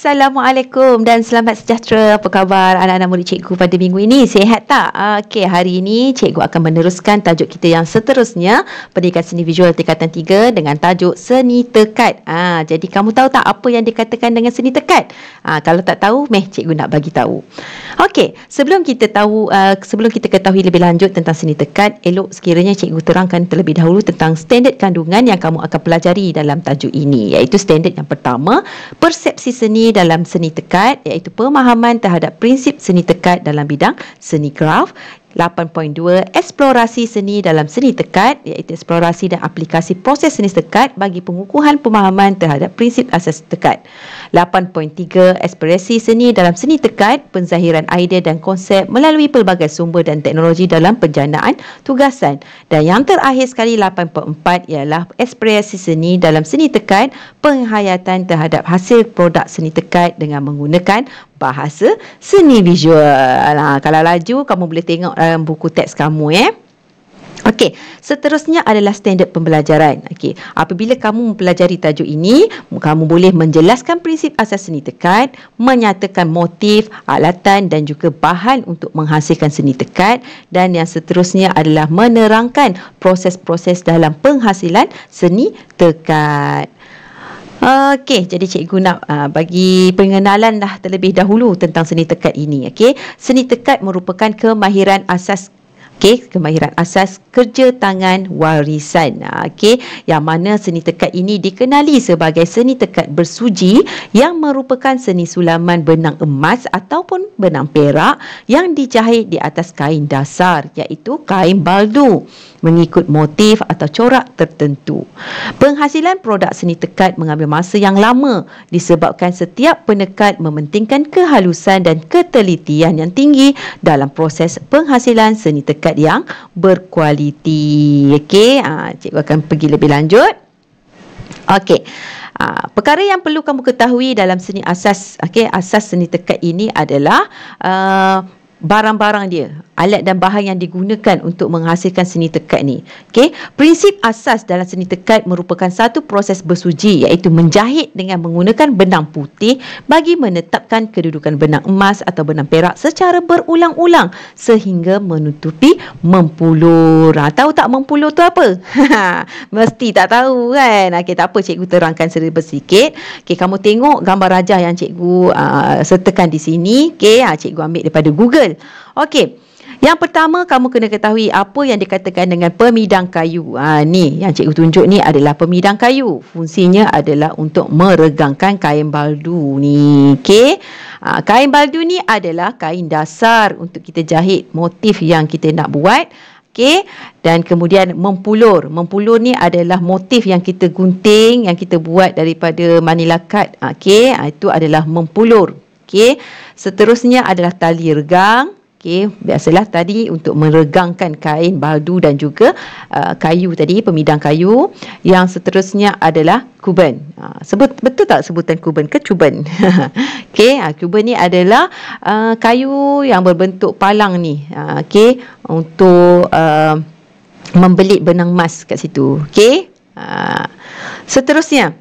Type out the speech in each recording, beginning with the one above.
Assalamualaikum dan selamat sejahtera. Apa khabar anak-anak murid cikgu pada minggu ini? Sehat tak? Okey, hari ini cikgu akan meneruskan tajuk kita yang seterusnya, Pendidikan Seni Visual Tingkatan 3 dengan tajuk Seni Tekat. ha, ah, jadi kamu tahu tak apa yang dikatakan dengan seni tekat? ha, ah, kalau tak tahu, meh cikgu nak bagi tahu. Okey, sebelum kita tahu uh, sebelum kita ketahui lebih lanjut tentang seni tekat, elok sekiranya cikgu terangkan terlebih dahulu tentang standard kandungan yang kamu akan pelajari dalam tajuk ini, iaitu standard yang pertama, persepsi persepsi seni dalam seni tekat iaitu pemahaman terhadap prinsip seni tekat dalam bidang seni graf 8.2 Eksplorasi seni dalam seni tekat iaitu eksplorasi dan aplikasi proses seni tekat bagi pengukuhan pemahaman terhadap prinsip asas tekat. 8.3 Ekspresi seni dalam seni tekat penzahiran idea dan konsep melalui pelbagai sumber dan teknologi dalam penjanaan tugasan. Dan yang terakhir sekali 8.4 ialah ekspresi seni dalam seni tekat penghayatan terhadap hasil produk seni tekat dengan menggunakan bahasa seni visual. Ha, kalau laju, kamu boleh tengok dalam buku teks kamu ya. Eh? Okey, seterusnya adalah standard pembelajaran. Okey, apabila kamu mempelajari tajuk ini, kamu boleh menjelaskan prinsip asas seni tekat, menyatakan motif, alatan dan juga bahan untuk menghasilkan seni tekat dan yang seterusnya adalah menerangkan proses-proses dalam penghasilan seni tekat. Okey, jadi cikgu nak uh, bagi pengenalan dah terlebih dahulu tentang seni tekat ini. Okey, seni tekat merupakan kemahiran asas okey kemahiran asas kerja tangan warisan ah, okey yang mana seni tekat ini dikenali sebagai seni tekat bersuji yang merupakan seni sulaman benang emas ataupun benang perak yang dijahit di atas kain dasar iaitu kain baldu mengikut motif atau corak tertentu penghasilan produk seni tekat mengambil masa yang lama disebabkan setiap penekat mementingkan kehalusan dan ketelitian yang tinggi dalam proses penghasilan seni tekat zakat yang berkualiti. Okey, ah, cikgu akan pergi lebih lanjut. Okey. Uh, perkara yang perlu kamu ketahui dalam seni asas, okay, asas seni tekat ini adalah uh, barang-barang dia, alat dan bahan yang digunakan untuk menghasilkan seni tekat ni. Okey, prinsip asas dalam seni tekat merupakan satu proses bersuci iaitu menjahit dengan menggunakan benang putih bagi menetapkan kedudukan benang emas atau benang perak secara berulang-ulang sehingga menutupi mempulur. Ha, tahu tak mempulur tu apa? Mesti tak tahu kan. Okey, tak apa cikgu terangkan sedikit sikit. Okey, kamu tengok gambar rajah yang cikgu uh, sertakan di sini. Okey, ha, cikgu ambil daripada Google Betul? Okey. Yang pertama kamu kena ketahui apa yang dikatakan dengan pemidang kayu. Ha ni yang cikgu tunjuk ni adalah pemidang kayu. Fungsinya adalah untuk meregangkan kain baldu ni. Okey. Ha, kain baldu ni adalah kain dasar untuk kita jahit motif yang kita nak buat. Okey. Dan kemudian mempulur. Mempulur ni adalah motif yang kita gunting yang kita buat daripada manila cut. Okey. Ha, itu adalah mempulur. Okey. Seterusnya adalah tali regang. Okey, biasalah tadi untuk meregangkan kain baldu dan juga uh, kayu tadi, pemidang kayu. Yang seterusnya adalah kuben. Uh, sebut betul tak sebutan kuben ke cuben? okey, uh, ha, kuben ni adalah uh, kayu yang berbentuk palang ni. Uh, okey, untuk uh, membelit benang emas kat situ. Okey. Uh, seterusnya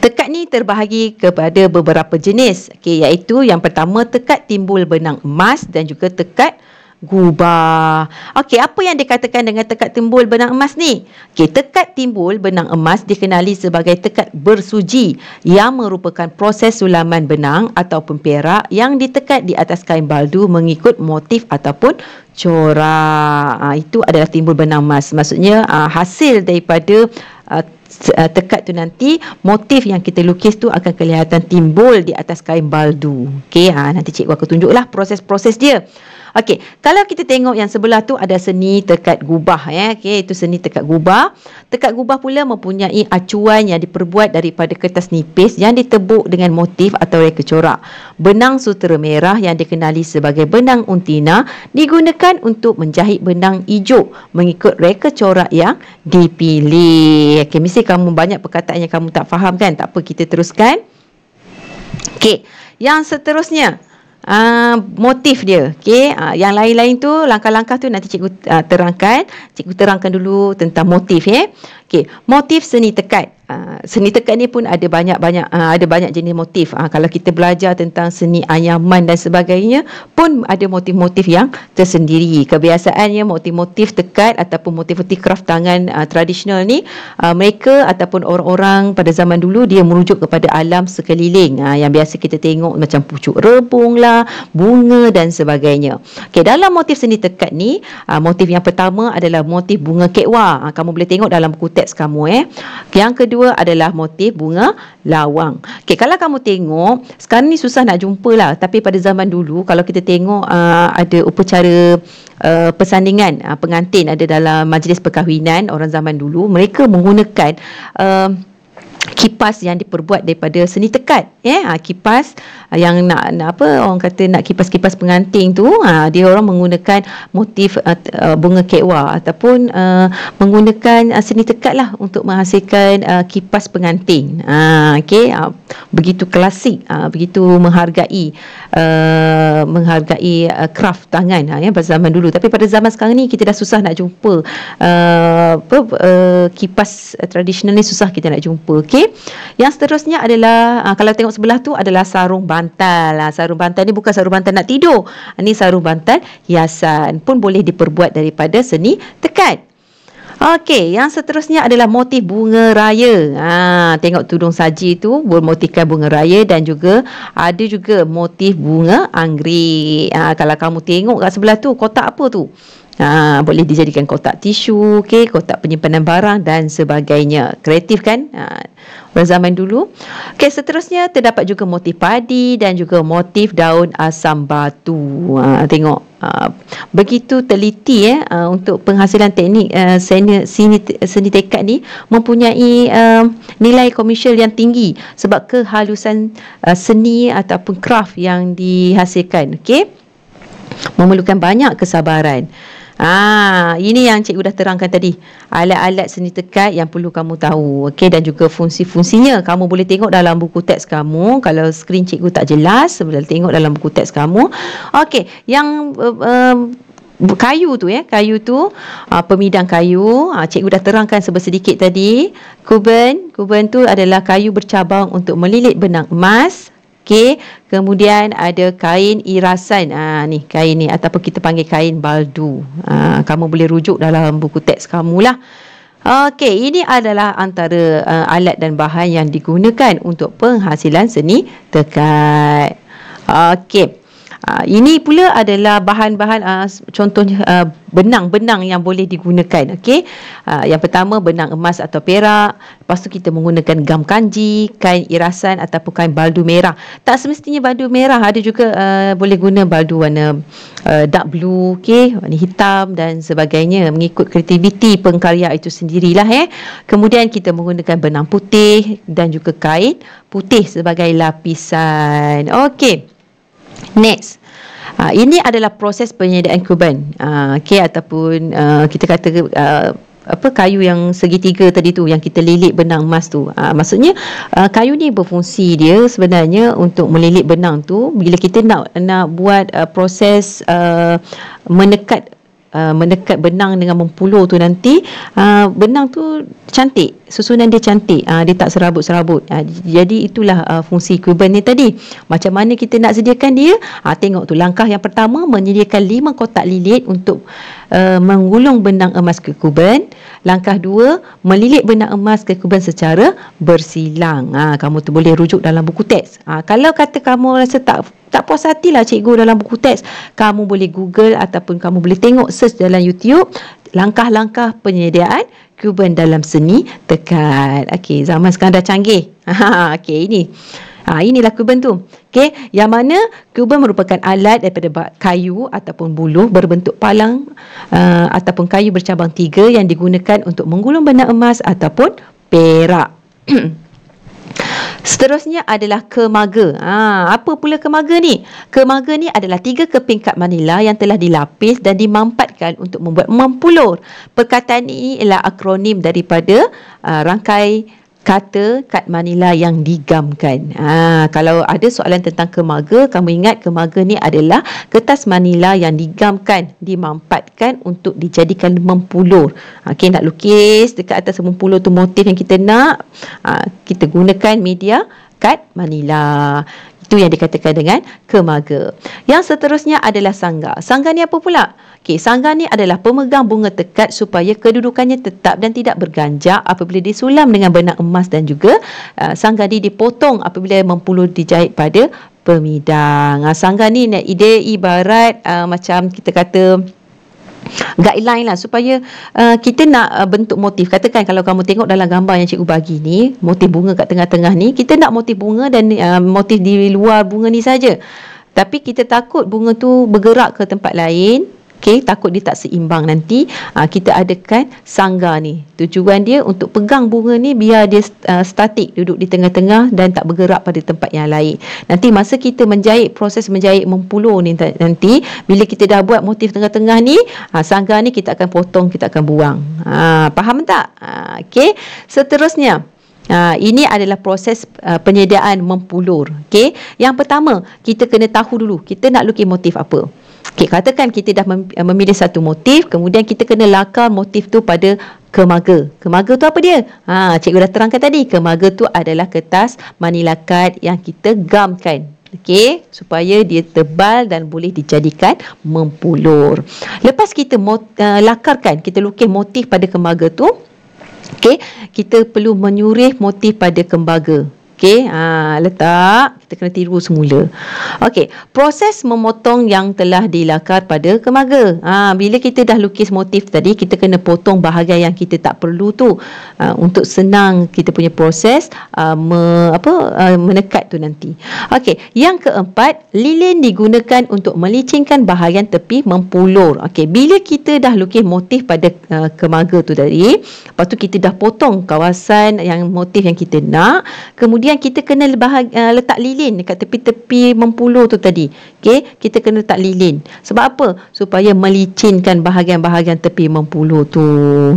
Tekat ni terbahagi kepada beberapa jenis okay, Iaitu yang pertama tekat timbul benang emas dan juga tekat gubah Okay, apa yang dikatakan dengan tekat timbul benang emas ni? Okay, tekat timbul benang emas dikenali sebagai tekat bersuji Yang merupakan proses sulaman benang atau perak Yang ditekat di atas kain baldu mengikut motif ataupun corak ha, Itu adalah timbul benang emas Maksudnya ha, hasil daripada ah, Uh, tekat tu nanti motif yang kita lukis tu akan kelihatan timbul di atas kain baldu. Okey, ha, nanti cikgu aku tunjuklah proses-proses dia. Okey, kalau kita tengok yang sebelah tu ada seni tekat gubah ya. Eh. Okey, itu seni tekat gubah. Tekat gubah pula mempunyai acuan yang diperbuat daripada kertas nipis yang ditebuk dengan motif atau reka corak. Benang sutera merah yang dikenali sebagai benang untina digunakan untuk menjahit benang hijau mengikut reka corak yang dipilih. Okey, mesti kamu banyak perkataan yang kamu tak faham kan? Tak apa, kita teruskan. Okey, yang seterusnya uh, motif dia. okay. uh, ah, yang lain-lain tu langkah-langkah tu nanti cikgu uh, terangkan. Cikgu terangkan dulu tentang motif ya. Eh. Okey, motif seni tekat. Ah, seni tekan ni pun ada banyak-banyak uh, ada banyak jenis motif. Uh, kalau kita belajar tentang seni anyaman dan sebagainya pun ada motif-motif yang tersendiri. Kebiasaannya motif-motif tekat ataupun motif-motif kraft tangan uh, tradisional ni uh, mereka ataupun orang-orang pada zaman dulu dia merujuk kepada alam sekeliling uh, yang biasa kita tengok macam pucuk rebung lah, bunga dan sebagainya. Okey, dalam motif seni tekat ni, uh, motif yang pertama adalah motif bunga kekwa. Uh, kamu boleh tengok dalam buku teks kamu eh. Yang kedua kedua adalah motif bunga lawang. Okey, kalau kamu tengok, sekarang ni susah nak jumpa lah. Tapi pada zaman dulu, kalau kita tengok uh, ada upacara uh, persandingan uh, pengantin ada dalam majlis perkahwinan orang zaman dulu, mereka menggunakan uh, kipas yang diperbuat daripada seni tekat eh ha, kipas ah, yang nak, nak apa orang kata nak kipas-kipas penganting tu ha, dia orang menggunakan motif uh, bunga kekwa ataupun uh, menggunakan uh, seni tekat lah untuk menghasilkan uh, kipas penganting ha, okey ha, begitu klasik ha, begitu menghargai uh, menghargai uh, craft tangan ha, ya pada zaman dulu tapi pada zaman sekarang ni kita dah susah nak jumpa uh, apa, uh, kipas tradisional ni susah kita nak jumpa okey Okey. Yang seterusnya adalah uh, kalau tengok sebelah tu adalah sarung bantal. Uh, sarung bantal ni bukan sarung bantal nak tidur. Ini ah, sarung bantal hiasan pun boleh diperbuat daripada seni tekat. Okey, yang seterusnya adalah motif bunga raya. Ha, tengok tudung saji tu bermotifkan bunga raya dan juga ada juga motif bunga anggrek. Ha, kalau kamu tengok kat sebelah tu, kotak apa tu? ha, boleh dijadikan kotak tisu okey kotak penyimpanan barang dan sebagainya kreatif kan ha, ah, pada zaman dulu Okay, seterusnya terdapat juga motif padi dan juga motif daun asam batu ha, tengok Uh, begitu teliti eh uh, untuk penghasilan teknik uh, seni, seni seni tekat ni mempunyai uh, nilai komersial yang tinggi sebab kehalusan uh, seni ataupun craft yang dihasilkan Okay, memerlukan banyak kesabaran uh, Ah, ini yang cikgu dah terangkan tadi. Alat-alat seni tekat yang perlu kamu tahu. Okey dan juga fungsi-fungsinya. Kamu boleh tengok dalam buku teks kamu. Kalau skrin cikgu tak jelas, boleh tengok dalam buku teks kamu. Okey, yang uh, uh, kayu tu ya kayu tu aa, ah, pemidang kayu aa, ah, cikgu dah terangkan sedikit tadi kuben kuben tu adalah kayu bercabang untuk melilit benang emas Okey, kemudian ada kain irasan. Ah ha, ni kain ni ataupun kita panggil kain baldu. Ha, kamu boleh rujuk dalam buku teks kamu lah. Okey, ini adalah antara uh, alat dan bahan yang digunakan untuk penghasilan seni tekat. Okey. Ah, ini pula adalah bahan-bahan uh, contohnya uh, benang-benang yang boleh digunakan okey uh, yang pertama benang emas atau perak lepas tu kita menggunakan gam kanji kain irasan ataupun kain baldu merah tak semestinya baldu merah ada juga uh, boleh guna baldu warna uh, dark blue okey warna hitam dan sebagainya mengikut kreativiti pengkarya itu sendirilah eh kemudian kita menggunakan benang putih dan juga kain putih sebagai lapisan okey Next. Uh, ini adalah proses penyediaan kuban. Uh, ah, okay, ataupun uh, kita kata uh, apa kayu yang segitiga tadi tu yang kita lilit benang emas tu. Uh, maksudnya uh, kayu ni berfungsi dia sebenarnya untuk melilit benang tu bila kita nak nak buat uh, proses uh, menekat uh, mendekat benang dengan mempuluh tu nanti uh, benang tu cantik susunan dia cantik uh, dia tak serabut-serabut uh, jadi itulah uh, fungsi kuban ni tadi macam mana kita nak sediakan dia uh, tengok tu langkah yang pertama menyediakan lima kotak lilit untuk uh, menggulung benang emas ke kuban langkah dua melilit benang emas ke kuban secara bersilang uh, kamu tu boleh rujuk dalam buku teks uh, kalau kata kamu rasa tak tak puas hatilah cikgu dalam buku teks kamu boleh google ataupun kamu boleh tengok search dalam youtube langkah-langkah penyediaan Cuban dalam seni tekat okey zaman sekarang dah canggih ha okey ini ha inilah kuben tu Okay, yang mana kuben merupakan alat daripada kayu ataupun buluh berbentuk palang uh, ataupun kayu bercabang tiga yang digunakan untuk menggulung benda emas ataupun perak Seterusnya adalah kemaga. Ha, apa pula kemaga ni? Kemaga ni adalah tiga keping kad manila yang telah dilapis dan dimampatkan untuk membuat mempulur. Perkataan ini ialah akronim daripada uh, rangkai kata kat Manila yang digamkan. Ha, kalau ada soalan tentang kemaga, kamu ingat kemaga ni adalah kertas Manila yang digamkan, dimampatkan untuk dijadikan mempulur. Okey, nak lukis dekat atas mempulur tu motif yang kita nak, ha, kita gunakan media kat Manila. Itu yang dikatakan dengan kemaga. Yang seterusnya adalah sangga. Sangga ni apa pula? Okey, sangga ni adalah pemegang bunga tekat supaya kedudukannya tetap dan tidak berganjak apabila disulam dengan benang emas dan juga uh, sangga ni dipotong apabila mempulur dijahit pada pemidang. Ah, sangga ni ide ibarat uh, macam kita kata guideline lah supaya uh, kita nak uh, bentuk motif. Katakan kalau kamu tengok dalam gambar yang cikgu bagi ni, motif bunga kat tengah-tengah ni, kita nak motif bunga dan uh, motif di luar bunga ni saja. Tapi kita takut bunga tu bergerak ke tempat lain, Okay, takut dia tak seimbang nanti uh, kita adakan sangga ni tujuan dia untuk pegang bunga ni biar dia uh, statik duduk di tengah-tengah dan tak bergerak pada tempat yang lain nanti masa kita menjahit proses menjahit mempulur ni nanti bila kita dah buat motif tengah-tengah ni uh, sangga ni kita akan potong kita akan buang uh, faham tak uh, okey seterusnya Uh, ini adalah proses uh, penyediaan mempulur. Okay. Yang pertama, kita kena tahu dulu kita nak lukis motif apa. Okey, katakan kita dah eh, memilih satu motif, kemudian kita kena lakar motif tu pada kemaga. Kemaga tu apa dia? Ha, cikgu dah terangkan tadi, kemaga tu adalah kertas manila card yang kita gamkan. Okey, supaya dia tebal dan boleh dijadikan mempulur. Lepas kita mot- uh, lakarkan, kita lukis motif pada kemaga tu. Okey, kita perlu menyurih motif pada kembaga. Okey, ha, letak kita kena tiru semula. Okey, proses memotong yang telah dilakar pada kemaga. Ha, bila kita dah lukis motif tadi, kita kena potong bahagian yang kita tak perlu tu ha, untuk senang kita punya proses ha, me, apa ha, menekat tu nanti. Okey, yang keempat, lilin digunakan untuk melicinkan bahagian tepi mempulur. Okey, bila kita dah lukis motif pada ha, kemaga tu tadi, lepas tu kita dah potong kawasan yang motif yang kita nak, kemudian kita kena bahag- ha, letak lilin Aladin dekat tepi-tepi mempulu tu tadi. Okey, kita kena tak lilin. Sebab apa? Supaya melicinkan bahagian-bahagian tepi mempulu tu.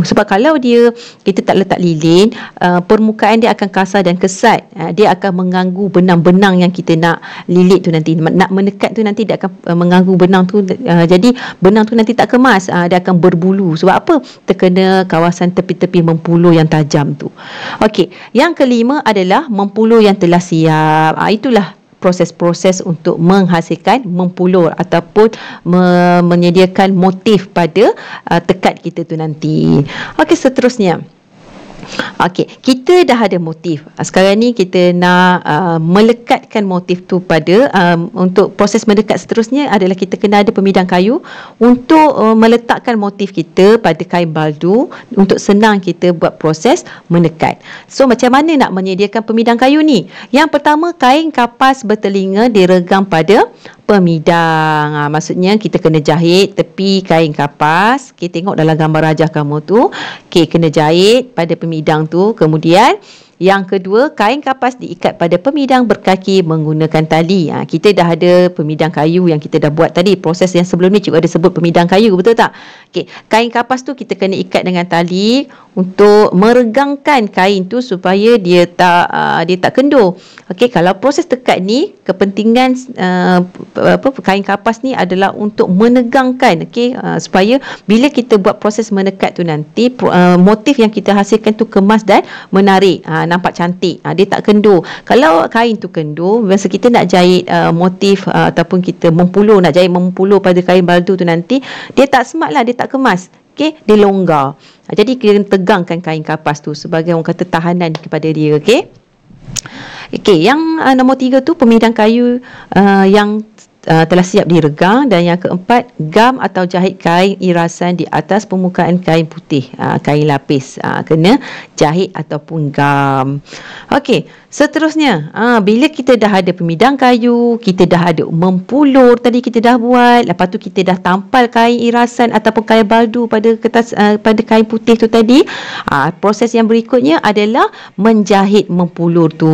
Sebab kalau dia kita tak letak lilin, uh, permukaan dia akan kasar dan kesat. Uh, dia akan mengganggu benang-benang yang kita nak lilit tu nanti. Nak menekat tu nanti dia akan uh, mengganggu benang tu. Uh, jadi benang tu nanti tak kemas, uh, dia akan berbulu. Sebab apa? Terkena kawasan tepi-tepi mempulu yang tajam tu. Okey, yang kelima adalah mempulu yang telah siap. uh, itulah proses-proses untuk menghasilkan mempulur ataupun me- menyediakan motif pada uh, tekad kita tu nanti. Okey seterusnya. Okey, kita dah ada motif. Sekarang ni kita nak uh, melekatkan motif tu pada um, untuk proses mendekat seterusnya adalah kita kena ada pemidang kayu untuk uh, meletakkan motif kita pada kain baldu untuk senang kita buat proses menekat. So macam mana nak menyediakan pemidang kayu ni? Yang pertama kain kapas bertelinga diregang pada pemidang. Ha, maksudnya kita kena jahit tepi kain kapas. Kita okay, tengok dalam gambar rajah kamu tu. Okey, kena jahit pada pemidang pemidang tu. Kemudian yang kedua, kain kapas diikat pada pemidang berkaki menggunakan tali. Ha, kita dah ada pemidang kayu yang kita dah buat tadi. Proses yang sebelum ni juga ada sebut pemidang kayu, betul tak? Okay. Kain kapas tu kita kena ikat dengan tali untuk meregangkan kain tu supaya dia tak uh, dia tak kendur. Okey, kalau proses tekat ni kepentingan uh, apa kain kapas ni adalah untuk menegangkan okey uh, supaya bila kita buat proses menekat tu nanti uh, motif yang kita hasilkan tu kemas dan menarik, uh, nampak cantik. Uh, dia tak kendur. Kalau kain tu kendur, biasa kita nak jahit uh, motif uh, ataupun kita mempulur nak jahit mempulur pada kain baldu tu nanti dia tak smart lah, dia tak kemas. Okay, dia longgar. Ah, jadi kita tegangkan kain kapas tu sebagai orang kata tahanan kepada dia, Okay. Okey, yang uh, nombor tiga tu pemindang kayu uh, yang Uh, telah siap diregang dan yang keempat gam atau jahit kain irasan di atas permukaan kain putih aa, uh, kain lapis aa, uh, kena jahit ataupun gam okey seterusnya aa, bila kita dah ada pemidang kayu kita dah ada mempulur tadi kita dah buat lepas tu kita dah tampal kain irasan ataupun kain baldu pada kertas aa, pada kain putih tu tadi aa, proses yang berikutnya adalah menjahit mempulur tu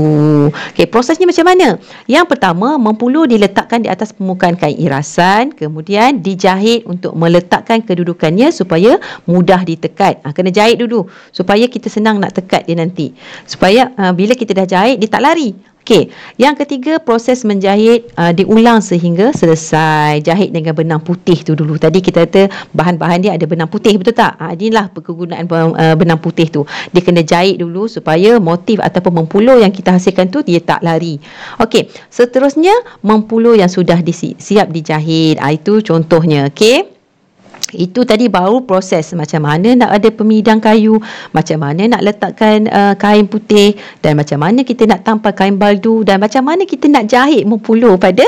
okey prosesnya macam mana yang pertama mempulur diletakkan di atas kain irasan kemudian dijahit untuk meletakkan kedudukannya supaya mudah ditekat ha, kena jahit dulu supaya kita senang nak tekat dia nanti supaya ha, bila kita dah jahit dia tak lari Okey, yang ketiga proses menjahit uh, diulang sehingga selesai. Jahit dengan benang putih tu dulu. Tadi kita kata bahan-bahan dia ada benang putih betul tak? Ha, inilah kegunaan uh, benang putih tu. Dia kena jahit dulu supaya motif ataupun mempulur yang kita hasilkan tu dia tak lari. Okey, seterusnya mempulur yang sudah disi- siap dijahit. Ha, itu contohnya. Okey itu tadi baru proses macam mana nak ada pemidang kayu, macam mana nak letakkan uh, kain putih dan macam mana kita nak tampal kain baldu dan macam mana kita nak jahit mempuluh pada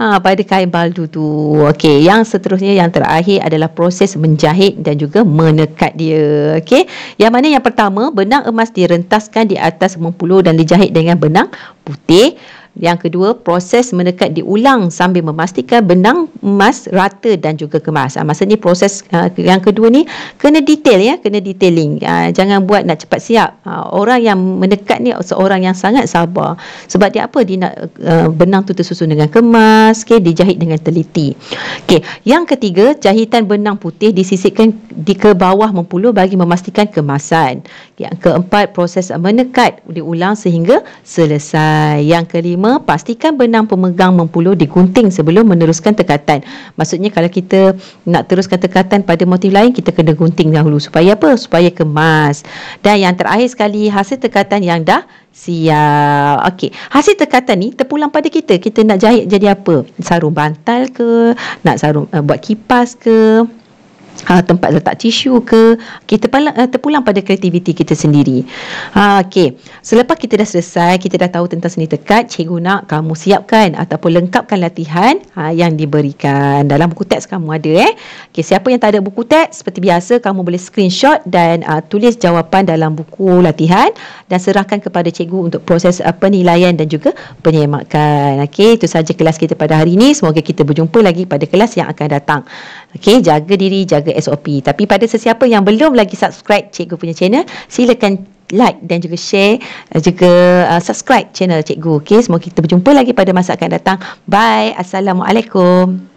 uh, pada kain baldu tu. Okey, yang seterusnya yang terakhir adalah proses menjahit dan juga menekat dia. Okey. Yang mana yang pertama, benang emas direntaskan di atas mempuluh dan dijahit dengan benang putih. Yang kedua, proses menekat diulang sambil memastikan benang emas rata dan juga kemas. Ha, maksudnya proses uh, yang kedua ni kena detail ya, kena detailing. Uh, jangan buat nak cepat siap. Uh, orang yang menekat ni seorang yang sangat sabar. Sebab dia apa? Dia nak uh, benang tu tersusun dengan kemas, okay, dijahit dengan teliti. Okay. Yang ketiga, jahitan benang putih disisikan di ke bawah mempuluh bagi memastikan kemasan. Yang keempat, proses menekat diulang sehingga selesai. Yang kelima, 5 pastikan benang pemegang mempuluh digunting sebelum meneruskan tekatan maksudnya kalau kita nak teruskan tekatan pada motif lain kita kena gunting dahulu supaya apa supaya kemas dan yang terakhir sekali hasil tekatan yang dah siap okey hasil tekatan ni terpulang pada kita kita nak jahit jadi apa sarung bantal ke nak sarung uh, buat kipas ke Ha, tempat letak tisu ke kita pala, uh, terpulang pada kreativiti kita sendiri. Ha okey. Selepas kita dah selesai, kita dah tahu tentang seni tekat, cikgu nak kamu siapkan ataupun lengkapkan latihan ha yang diberikan dalam buku teks kamu ada eh. Okey, siapa yang tak ada buku teks seperti biasa kamu boleh screenshot dan uh, tulis jawapan dalam buku latihan dan serahkan kepada cikgu untuk proses uh, penilaian dan juga penyemakan. Okey, itu saja kelas kita pada hari ini. Semoga kita berjumpa lagi pada kelas yang akan datang. Okay, jaga diri, jaga SOP. Tapi pada sesiapa yang belum lagi subscribe cikgu punya channel, silakan like dan juga share, eh, juga eh, subscribe channel cikgu. Okay, semoga kita berjumpa lagi pada masa akan datang. Bye. Assalamualaikum.